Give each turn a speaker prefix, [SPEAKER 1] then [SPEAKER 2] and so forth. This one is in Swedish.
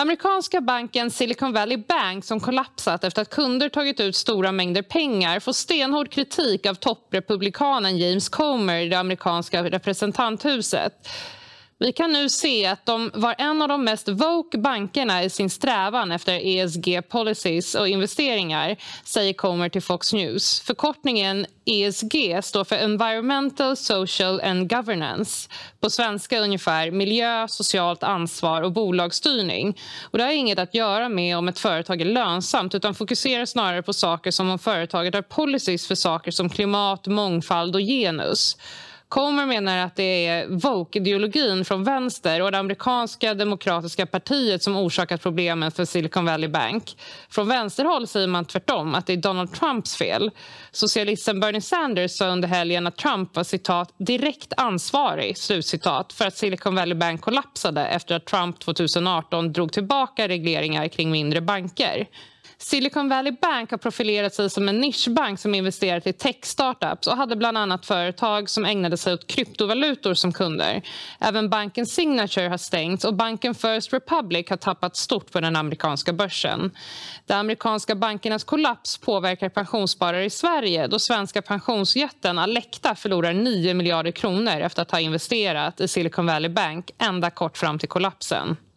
[SPEAKER 1] Amerikanska banken Silicon Valley Bank som kollapsat efter att kunder tagit ut stora mängder pengar får stenhård kritik av topprepublikanen James Comer i det amerikanska representanthuset. Vi kan nu se att de var en av de mest woke bankerna i sin strävan efter ESG policies och investeringar, säger Comer till Fox News. Förkortningen ESG står för Environmental, Social and Governance. På svenska ungefär miljö, socialt ansvar och bolagsstyrning. Och det har inget att göra med om ett företag är lönsamt utan fokuserar snarare på saker som om företaget har policies för saker som klimat, mångfald och genus. Comer menar att det är woke-ideologin från vänster och det amerikanska demokratiska partiet som orsakat problemen för Silicon Valley Bank. Från vänsterhåll säger man tvärtom, att det är Donald Trumps fel. Socialisten Bernie Sanders sa under helgen att Trump var citat, direkt ansvarig slutcitat, för att Silicon Valley Bank kollapsade efter att Trump 2018 drog tillbaka regleringar kring mindre banker. Silicon Valley Bank har profilerat sig som en nischbank som investerat i tech-startups och hade bland annat företag som ägnade sig åt kryptovalutor som kunder. Även banken Signature har stängts och banken First Republic har tappat stort på den amerikanska börsen. De amerikanska bankernas kollaps påverkar pensionssparare i Sverige då svenska pensionsjätten Alecta förlorar 9 miljarder kronor efter att ha investerat i Silicon Valley Bank ända kort fram till kollapsen.